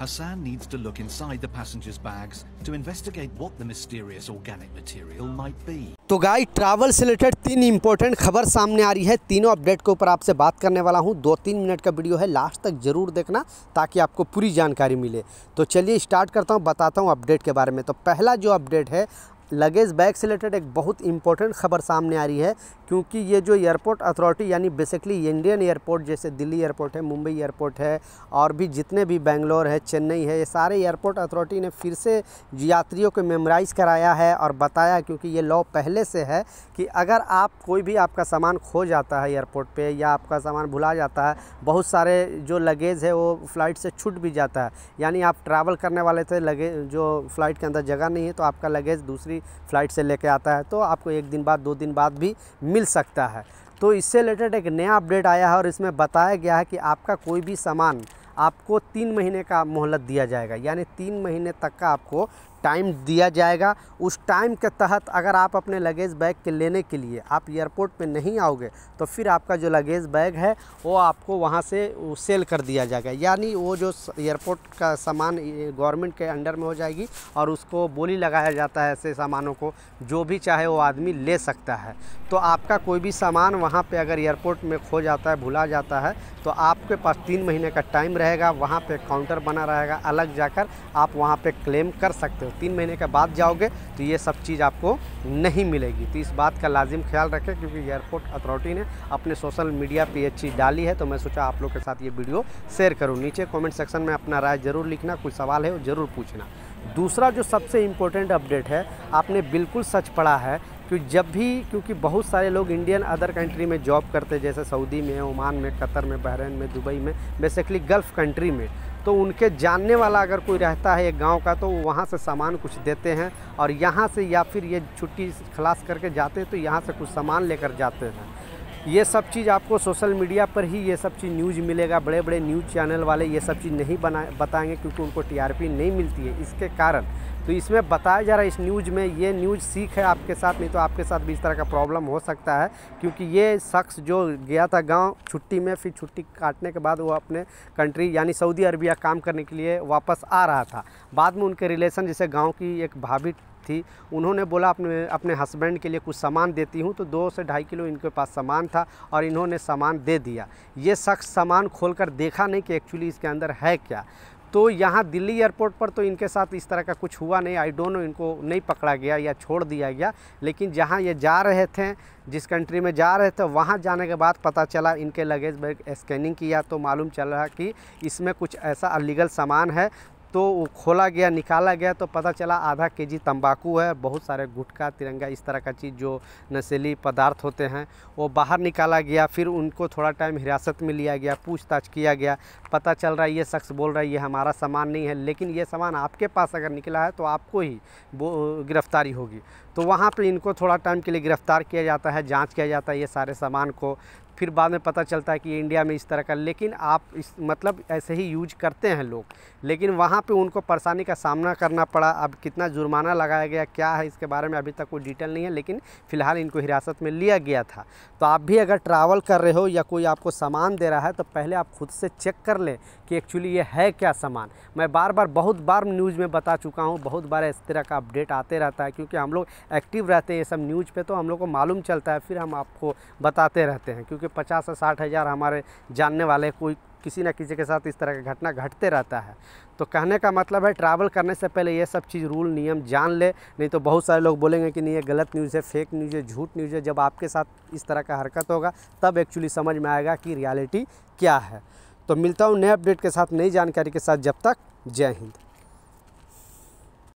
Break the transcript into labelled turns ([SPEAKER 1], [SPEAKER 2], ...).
[SPEAKER 1] Hassan needs to look inside the passengers' bags to investigate what the mysterious organic material might be. तो guys travel से related तीन important खबर सामने आ रही है तीनों अपडेट के ऊपर आपसे बात करने वाला हूं दो तीन मिनट का वीडियो है लास्ट तक जरूर देखना ताकि आपको पूरी जानकारी मिले तो चलिए स्टार्ट करता हूं बताता हूं अपडेट के बारे में तो पहला जो अपडेट है लगेज बैग से रिलेटेड एक बहुत इंपॉर्टेंट खबर सामने आ रही है क्योंकि ये जो एयरपोर्ट अथॉरिटी यानी बेसिकली इंडियन एयरपोर्ट जैसे दिल्ली एयरपोर्ट है मुंबई एयरपोर्ट है और भी जितने भी बेंगलोर है चेन्नई है ये सारे एयरपोर्ट अथॉरिटी ने फिर से यात्रियों को मेमोराइज़ कराया है और बताया क्योंकि ये लॉ पहले से है कि अगर आप कोई भी आपका सामान खो जाता है एयरपोर्ट पर या आपका सामान भुला जाता है बहुत सारे जो लगेज है वो फ़्लाइट से छूट भी जाता है यानी आप ट्रैवल करने वाले थे लगेज जो फ़्लाइट के अंदर जगह नहीं है तो आपका लगेज दूसरी भी फ़्लाइट से लेके आता है तो आपको एक दिन बाद दो दिन बाद भी मिल सकता है तो इससे रिलेटेड एक नया अपडेट आया है और इसमें बताया गया है कि आपका कोई भी सामान आपको तीन महीने का मोहलत दिया जाएगा यानी तीन महीने तक का आपको टाइम दिया जाएगा उस टाइम के तहत अगर आप अपने लगेज बैग के लेने के लिए आप एयरपोर्ट पे नहीं आओगे तो फिर आपका जो लगेज बैग है वो आपको वहाँ से सेल कर दिया जाएगा यानी वो जो एयरपोर्ट का सामान गवर्नमेंट के अंडर में हो जाएगी और उसको बोली लगाया जाता है ऐसे सामानों को जो भी चाहे वो आदमी ले सकता है तो आपका कोई भी सामान वहाँ पर अगर एयरपोर्ट में खो जाता है भुला जाता है तो आपके पास तीन महीने का टाइम रहेगा वहाँ पर काउंटर बना रहेगा अलग जाकर आप वहाँ पर क्लेम कर सकते हो हो तीन महीने के बाद जाओगे तो ये सब चीज़ आपको नहीं मिलेगी तो इस बात का लाजिम ख्याल रखें क्योंकि एयरपोर्ट अथॉरिटी ने अपने सोशल मीडिया पे ये चीज़ डाली है तो मैं सोचा आप लोग के साथ ये वीडियो शेयर करूँ नीचे कॉमेंट सेक्शन में अपना राय ज़रूर लिखना कोई सवाल है वो ज़रूर पूछना दूसरा जो सबसे इम्पोर्टेंट अपडेट है आपने बिल्कुल सच पढ़ा है कि जब भी क्योंकि बहुत सारे लोग इंडियन अदर कंट्री में जॉब करते जैसे सऊदी में ओमान में कतर में बहरीन में दुबई में बेसिकली गल्फ़ कंट्री में तो उनके जानने वाला अगर कोई रहता है एक गांव का तो वो वहाँ से सामान कुछ देते हैं और यहाँ से या फिर ये छुट्टी खलास करके जाते हैं तो यहाँ से कुछ सामान लेकर जाते हैं ये सब चीज़ आपको सोशल मीडिया पर ही ये सब चीज़ न्यूज़ मिलेगा बड़े बड़े न्यूज़ चैनल वाले ये सब चीज़ नहीं बना बताएंगे क्योंकि उनको टीआरपी नहीं मिलती है इसके कारण तो इसमें बताया जा रहा है इस न्यूज़ में ये न्यूज़ सीख है आपके साथ नहीं तो आपके साथ भी इस तरह का प्रॉब्लम हो सकता है क्योंकि ये शख्स जो गया था गांव छुट्टी में फिर छुट्टी काटने के बाद वो अपने कंट्री यानी सऊदी अरबिया काम करने के लिए वापस आ रहा था बाद में उनके रिलेशन जैसे गाँव की एक भाभी थी उन्होंने बोला अपने अपने हस्बैंड के लिए कुछ सामान देती हूँ तो दो से ढाई किलो इनके पास सामान था और इन्होंने सामान दे दिया ये शख्स सामान खोलकर देखा नहीं कि एक्चुअली इसके अंदर है क्या तो यहाँ दिल्ली एयरपोर्ट पर तो इनके साथ इस तरह का कुछ हुआ नहीं आई डोंट नो इनको नहीं पकड़ा गया या छोड़ दिया गया लेकिन जहाँ ये जा रहे थे जिस कंट्री में जा रहे थे वहाँ जाने के बाद पता चला इनके लगेज में स्कैनिंग किया तो मालूम चला कि इसमें कुछ ऐसा अलीगल सामान है तो वो खोला गया निकाला गया तो पता चला आधा के जी तम्बाकू है बहुत सारे गुटखा तिरंगा इस तरह का चीज़ जो नशीली पदार्थ होते हैं वो बाहर निकाला गया फिर उनको थोड़ा टाइम हिरासत में लिया गया पूछताछ किया गया पता चल रहा है ये शख्स बोल रहा है ये हमारा सामान नहीं है लेकिन ये सामान आपके पास अगर निकला है तो आपको ही गिरफ्तारी होगी तो वहाँ पर इनको थोड़ा टाइम के लिए गिरफ़्तार किया जाता है जाँच किया जाता है ये सारे सामान को फिर बाद में पता चलता है कि इंडिया में इस तरह का लेकिन आप इस मतलब ऐसे ही यूज करते हैं लोग लेकिन वहाँ पे उनको परेशानी का सामना करना पड़ा अब कितना जुर्माना लगाया गया क्या है इसके बारे में अभी तक कोई डिटेल नहीं है लेकिन फ़िलहाल इनको हिरासत में लिया गया था तो आप भी अगर ट्रैवल कर रहे हो या कोई आपको सामान दे रहा है तो पहले आप खुद से चेक कर लें कि एक्चुअली ये है क्या सामान मैं बार बार बहुत बार न्यूज़ में बता चुका हूँ बहुत बार इस तरह का अपडेट आते रहता है क्योंकि हम लोग एक्टिव रहते हैं ये सब न्यूज़ पर तो हम लोग को मालूम चलता है फिर हम आपको बताते रहते हैं क्योंकि के पचास से साठ हज़ार हमारे जानने वाले कोई किसी ना किसी के साथ इस तरह की घटना घटते रहता है तो कहने का मतलब है ट्रैवल करने से पहले ये सब चीज़ रूल नियम जान ले नहीं तो बहुत सारे लोग बोलेंगे कि नहीं ये गलत न्यूज़ है फेक न्यूज़ है झूठ न्यूज़ है जब आपके साथ इस तरह का हरकत होगा तब एक्चुअली समझ में आएगा कि रियलिटी क्या है तो मिलता हूँ नए अपडेट के साथ नई जानकारी के साथ जब तक जय हिंद